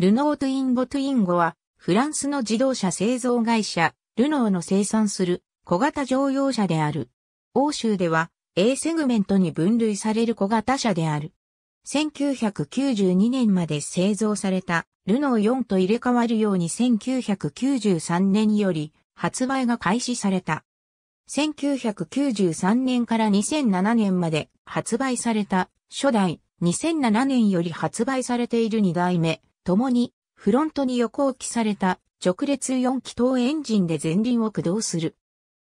ルノートゥインゴトゥインゴは、フランスの自動車製造会社、ルノーの生産する小型乗用車である。欧州では A セグメントに分類される小型車である。1992年まで製造されたルノー4と入れ替わるように1993年より発売が開始された。1993年から2007年まで発売された初代2007年より発売されている2代目共にフロントに横置きされた直列4気筒エンジンで前輪を駆動する。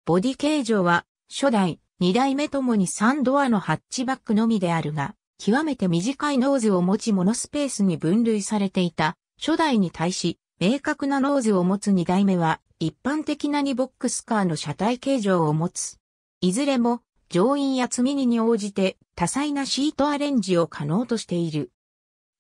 ボディ形状は初代、2代目ともに3ドアのハッチバックのみであるが、極めて短いノーズを持ちモノスペースに分類されていた初代に対し、明確なノーズを持つ2代目は一般的な2ボックスカーの車体形状を持つ。いずれも乗員や積み荷に応じて多彩なシートアレンジを可能としている。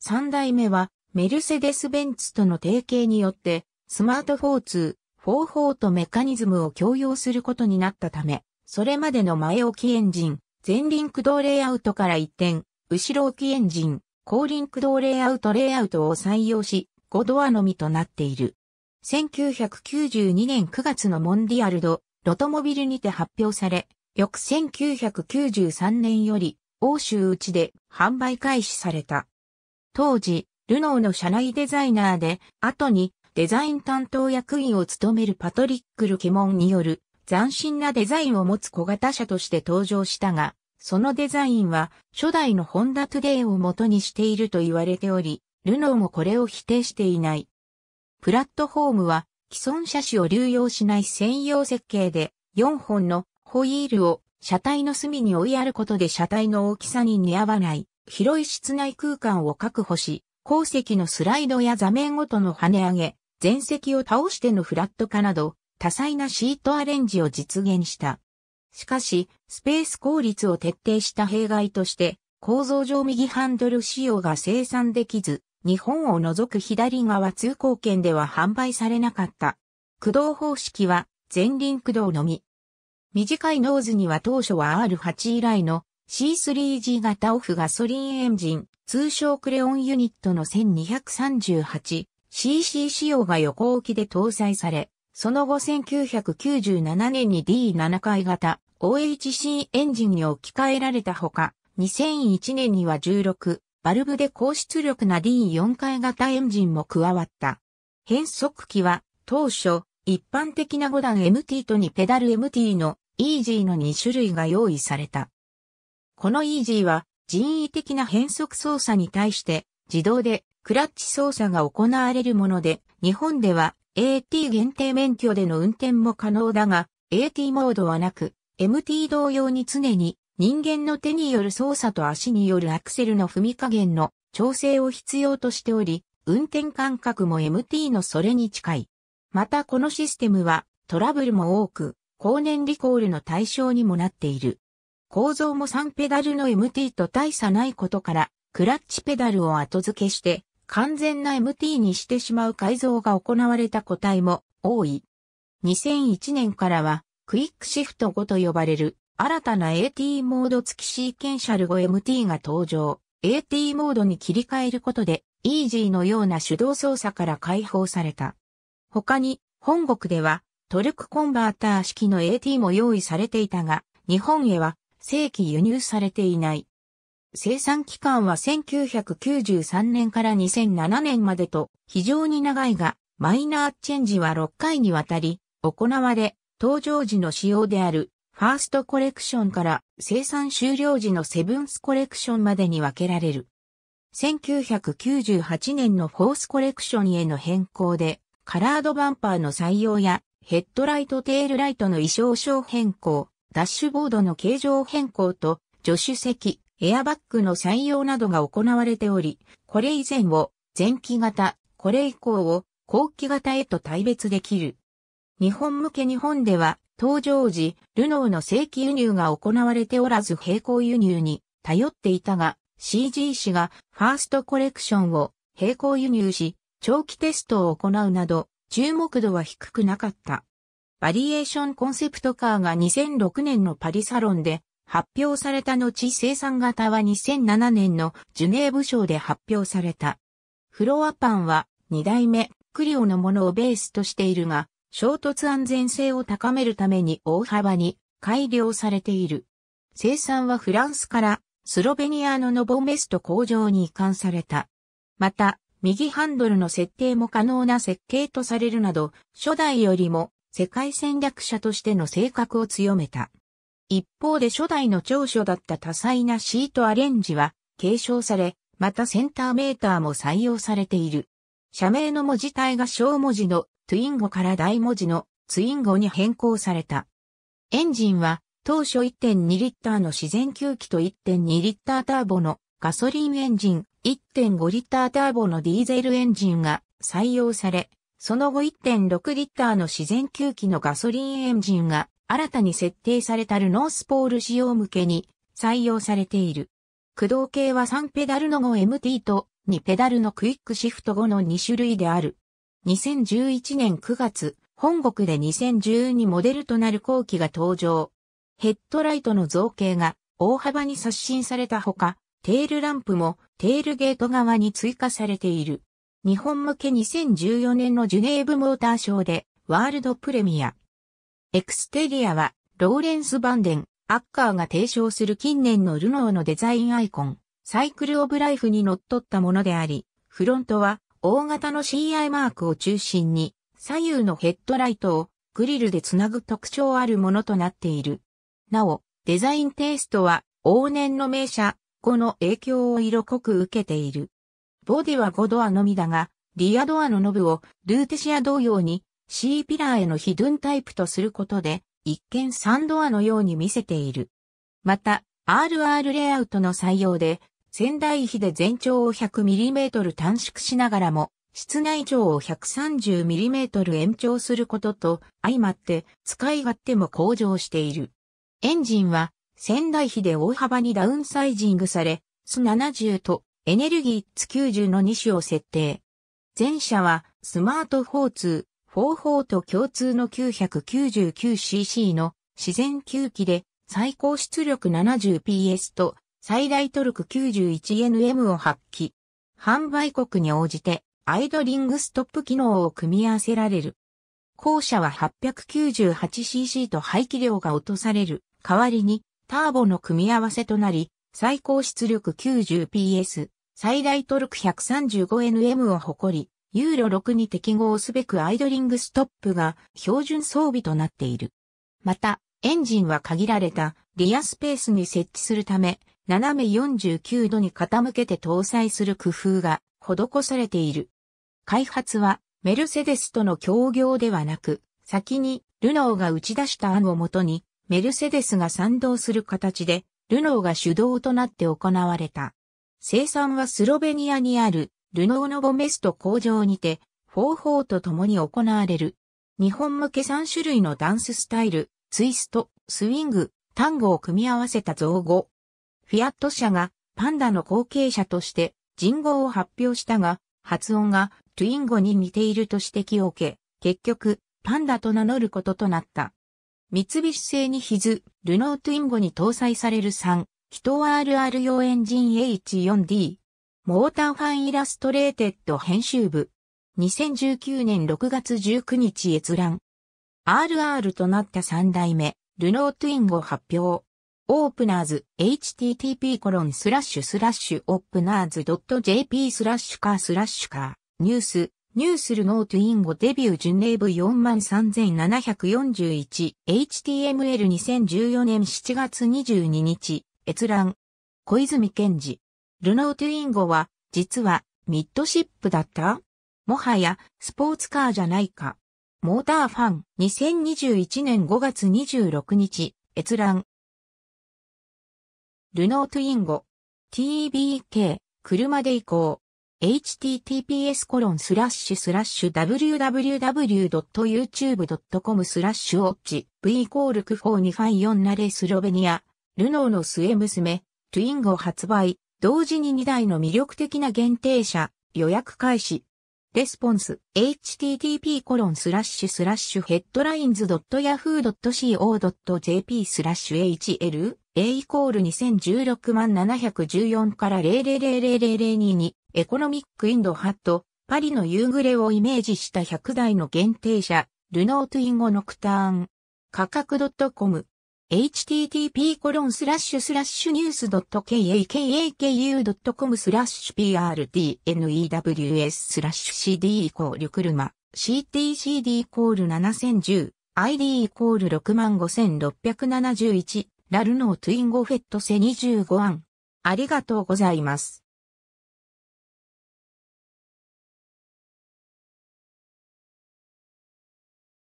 3代目はメルセデス・ベンツとの提携によって、スマートフォーツ、フォーフォーとメカニズムを共用することになったため、それまでの前置きエンジン、前輪駆動レイアウトから一転、後ろ置きエンジン、後輪駆動レイアウトレイアウトを採用し、5ドアのみとなっている。1992年9月のモンディアルド、ロトモビルにて発表され、翌1993年より、欧州内で販売開始された。当時、ルノーの社内デザイナーで、後にデザイン担当役員を務めるパトリック・ルケモンによる斬新なデザインを持つ小型車として登場したが、そのデザインは初代のホンダトゥデイを元にしていると言われており、ルノーもこれを否定していない。プラットフォームは既存車種を流用しない専用設計で4本のホイールを車体の隅に追いやることで車体の大きさに似合わない広い室内空間を確保し、鉱石のスライドや座面ごとの跳ね上げ、前石を倒してのフラット化など、多彩なシートアレンジを実現した。しかし、スペース効率を徹底した弊害として、構造上右ハンドル仕様が生産できず、日本を除く左側通行圏では販売されなかった。駆動方式は前輪駆動のみ。短いノーズには当初は R8 以来の C3G 型オフガソリンエンジン通称クレオンユニットの 1238cc 仕様が横置きで搭載され、その後1997年に D7 回型 OHC エンジンに置き換えられたほか、2001年には16、バルブで高出力な D4 回型エンジンも加わった。変速機は当初、一般的な5段 MT と2ペダル MT の EG の2種類が用意された。この EG は人為的な変則操作に対して自動でクラッチ操作が行われるもので、日本では AT 限定免許での運転も可能だが、AT モードはなく、MT 同様に常に人間の手による操作と足によるアクセルの踏み加減の調整を必要としており、運転感覚も MT のそれに近い。またこのシステムはトラブルも多く、高年リコールの対象にもなっている。構造も3ペダルの MT と大差ないことから、クラッチペダルを後付けして、完全な MT にしてしまう改造が行われた個体も多い。2001年からは、クイックシフト5と呼ばれる、新たな AT モード付きシーケンシャル 5MT が登場。AT モードに切り替えることで、イージーのような手動操作から解放された。他に、本国では、トルクコンバーター式の AT も用意されていたが、日本へは正規輸入されていない。生産期間は1993年から2007年までと非常に長いが、マイナーチェンジは6回にわたり行われ、登場時の仕様であるファーストコレクションから生産終了時のセブンスコレクションまでに分けられる。1998年のフォースコレクションへの変更で、カラードバンパーの採用やヘッドライトテールライトの衣装小変更、ダッシュボードの形状変更と、助手席、エアバッグの採用などが行われており、これ以前を前期型、これ以降を後期型へと大別できる。日本向け日本では、登場時、ルノーの正規輸入が行われておらず並行輸入に頼っていたが、CG 氏がファーストコレクションを並行輸入し、長期テストを行うなど、注目度は低くなかった。バリエーションコンセプトカーが2006年のパリサロンで発表された後生産型は2007年のジュネーブ賞で発表された。フロアパンは2代目クリオのものをベースとしているが、衝突安全性を高めるために大幅に改良されている。生産はフランスからスロベニアのノボメスト工場に移管された。また、右ハンドルの設定も可能な設計とされるなど、初代よりも世界戦略者としての性格を強めた。一方で初代の長所だった多彩なシートアレンジは継承され、またセンターメーターも採用されている。社名の文字体が小文字のトゥインゴから大文字のツインゴに変更された。エンジンは当初1.2リッターの自然吸気と1.2リッターターボのガソリンエンジン、1.5リッターターボのディーゼルエンジンが採用され、その後1.6リッターの自然吸気のガソリンエンジンが新たに設定されたルノースポール仕様向けに採用されている。駆動系は3ペダルの 5MT と2ペダルのクイックシフト後の2種類である。2011年9月、本国で2012モデルとなる後期が登場。ヘッドライトの造形が大幅に刷新されたほか、テールランプもテールゲート側に追加されている。日本向け2014年のジュネーブモーターショーでワールドプレミア。エクステリアはローレンス・バンデン、アッカーが提唱する近年のルノーのデザインアイコン、サイクル・オブ・ライフにのっとったものであり、フロントは大型の CI マークを中心に左右のヘッドライトをグリルでつなぐ特徴あるものとなっている。なお、デザインテイストは往年の名車、この影響を色濃く受けている。ボディは5ドアのみだが、リアドアのノブをルーテシア同様に C ピラーへのヒドゥンタイプとすることで、一見3ドアのように見せている。また、RR レイアウトの採用で、仙台比で全長を 100mm 短縮しながらも、室内長を 130mm 延長することと相まって使い勝手も向上している。エンジンは仙台比で大幅にダウンサイジングされ、S70 とエネルギッツ90の2種を設定。前者はスマートフォー2、4法と共通の 999cc の自然吸気で最高出力 70PS と最大トルク 91Nm を発揮。販売国に応じてアイドリングストップ機能を組み合わせられる。後者は 898cc と排気量が落とされる代わりにターボの組み合わせとなり最高出力 90PS、最大トルク 135Nm を誇り、ユーロ6に適合すべくアイドリングストップが標準装備となっている。また、エンジンは限られたリアスペースに設置するため、斜め49度に傾けて搭載する工夫が施されている。開発はメルセデスとの協業ではなく、先にルノーが打ち出した案をもとに、メルセデスが賛同する形でルノーが主導となって行われた。生産はスロベニアにあるルノーノボメスト工場にて、方法と共に行われる。日本向け3種類のダンススタイル、ツイスト、スウィング、タンゴを組み合わせた造語。フィアット社がパンダの後継者として人号を発表したが、発音がトゥインゴに似ていると指摘を受け、結局、パンダと名乗ることとなった。三菱製にヒズ、ルノートゥインゴに搭載される3、人 RR 用エンジン H4D、モーターファンイラストレーテッド編集部、2019年6月19日閲覧。RR となった3代目、ルノートゥインゴ発表。オープナーズ、http コロンスラッシュスラッシュオープナーズ .jp スラッシュカースラッシュカー、ニュース、ニュースルノートインゴデビュージュネーブ 43741HTML2014 年7月22日閲覧小泉健治ルノートインゴは実はミッドシップだったもはやスポーツカーじゃないかモーターファン2021年5月26日閲覧ルノートインゴ TBK 車で行こう https コロンスラッシュスラッシュ www.youtube.com スラッシュオッチ v イコールクフォーニファイ4ナレスロベニアルノーの末娘トゥインゴ発売同時に2台の魅力的な限定車予約開始レスポンス http コロンスラッシュスラッシュヘッドラインズ .yahoo.co.jp スラッシュ HL A イコール2016万714から000002 2エコノミックインドハット、パリの夕暮れをイメージした100台の限定車、ルノートゥインゴノクターン。価格 .com。http コロンスラッシュスラッシュニュース .kakaku.com スラッシュ prdnews スラッシュ cd イコール車 ctcd イコール7010 id イコール65671ラルノートゥインゴフェットセ25案。ありがとうございます。